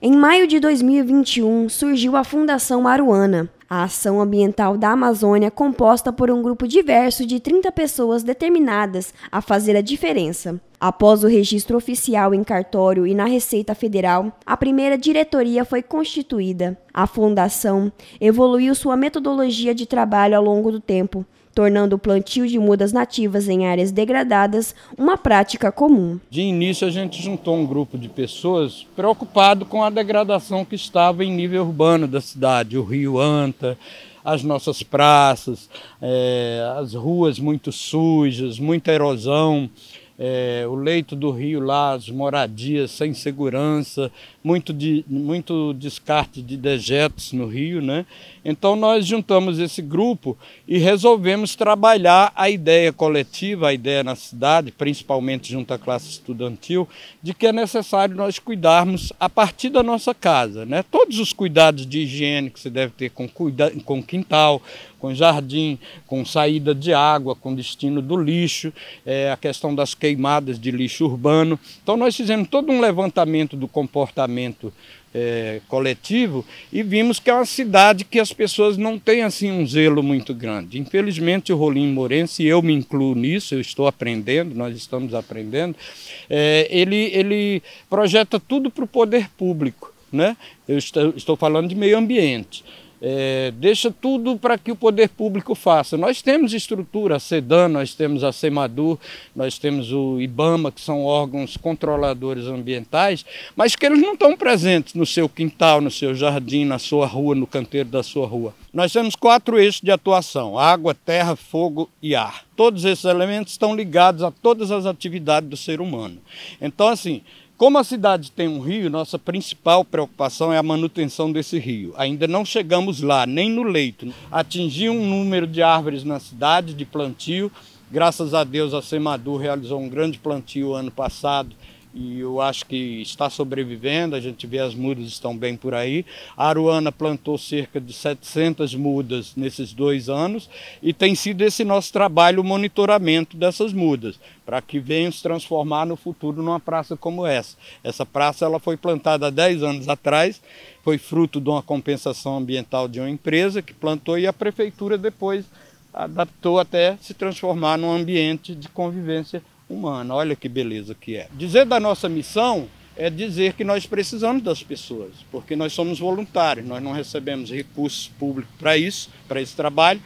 Em maio de 2021, surgiu a Fundação Aruana, a ação ambiental da Amazônia composta por um grupo diverso de 30 pessoas determinadas a fazer a diferença. Após o registro oficial em cartório e na Receita Federal, a primeira diretoria foi constituída. A fundação evoluiu sua metodologia de trabalho ao longo do tempo, tornando o plantio de mudas nativas em áreas degradadas uma prática comum. De início, a gente juntou um grupo de pessoas preocupado com a degradação que estava em nível urbano da cidade, o Rio Anta, as nossas praças, é, as ruas muito sujas, muita erosão é, o leito do rio lá, as moradias sem segurança, muito, de, muito descarte de dejetos no rio. Né? Então nós juntamos esse grupo e resolvemos trabalhar a ideia coletiva, a ideia na cidade, principalmente junto à classe estudantil, de que é necessário nós cuidarmos a partir da nossa casa. Né? Todos os cuidados de higiene que se deve ter com, cuida com quintal, com jardim, com saída de água, com destino do lixo, é, a questão das queimadas de lixo urbano. Então, nós fizemos todo um levantamento do comportamento é, coletivo e vimos que é uma cidade que as pessoas não têm assim um zelo muito grande. Infelizmente, o Rolim Morense, e eu me incluo nisso, eu estou aprendendo, nós estamos aprendendo, é, ele, ele projeta tudo para o poder público. Né? Eu estou, estou falando de meio ambiente é, deixa tudo para que o poder público faça. Nós temos estrutura, a SEDAN, nós temos a SEMADUR, nós temos o IBAMA, que são órgãos controladores ambientais, mas que eles não estão presentes no seu quintal, no seu jardim, na sua rua, no canteiro da sua rua. Nós temos quatro eixos de atuação: água, terra, fogo e ar. Todos esses elementos estão ligados a todas as atividades do ser humano. Então, assim, como a cidade tem um rio, nossa principal preocupação é a manutenção desse rio. Ainda não chegamos lá, nem no leito. Atingir um número de árvores na cidade, de plantio. Graças a Deus, a Semadu realizou um grande plantio ano passado e eu acho que está sobrevivendo, a gente vê as mudas estão bem por aí. A Aruana plantou cerca de 700 mudas nesses dois anos e tem sido esse nosso trabalho o monitoramento dessas mudas, para que venham se transformar no futuro numa praça como essa. Essa praça ela foi plantada há 10 anos atrás, foi fruto de uma compensação ambiental de uma empresa que plantou e a prefeitura depois adaptou até se transformar num ambiente de convivência humana. Olha que beleza que é. Dizer da nossa missão é dizer que nós precisamos das pessoas, porque nós somos voluntários, nós não recebemos recursos públicos para isso, para esse trabalho.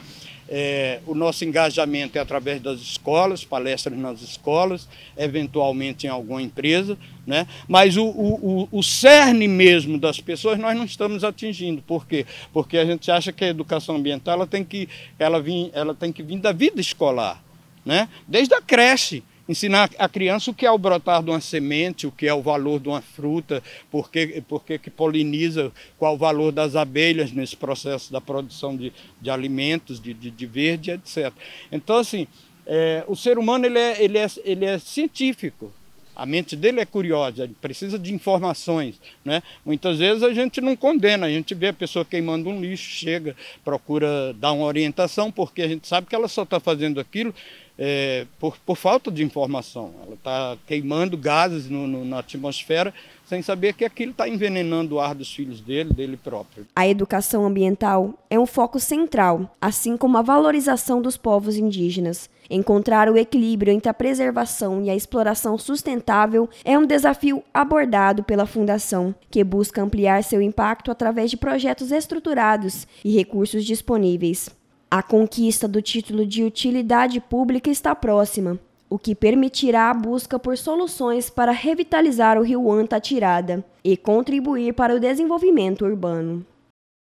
É, o nosso engajamento é através das escolas, palestras nas escolas, eventualmente em alguma empresa, né? mas o, o, o, cerne mesmo das pessoas nós não estamos atingindo. Por quê? Porque a gente acha que a educação ambiental ela tem, que, ela vim, ela tem que vir da vida escolar, né? desde a creche ensinar a criança o que é o brotar de uma semente, o que é o valor de uma fruta, por que, que, que poliniza, qual o valor das abelhas nesse processo da produção de, de alimentos, de, de, de verde, etc. Então, assim, é, o ser humano ele é, ele é, ele é científico, a mente dele é curiosa, ele precisa de informações. Né? Muitas vezes a gente não condena, a gente vê a pessoa queimando um lixo, chega, procura dar uma orientação, porque a gente sabe que ela só está fazendo aquilo é, por, por, falta de informação. Ela está queimando gases no, no, na atmosfera sem saber que aquilo está envenenando o ar dos filhos dele, dele próprio. A educação ambiental é um foco central, assim como a valorização dos povos indígenas. Encontrar o equilíbrio entre a preservação e a exploração sustentável é um desafio abordado pela Fundação, que busca ampliar seu impacto através de projetos estruturados e recursos disponíveis. A conquista do título de utilidade pública está próxima, o que permitirá a busca por soluções para revitalizar o rio Anta Tirada e contribuir para o desenvolvimento urbano.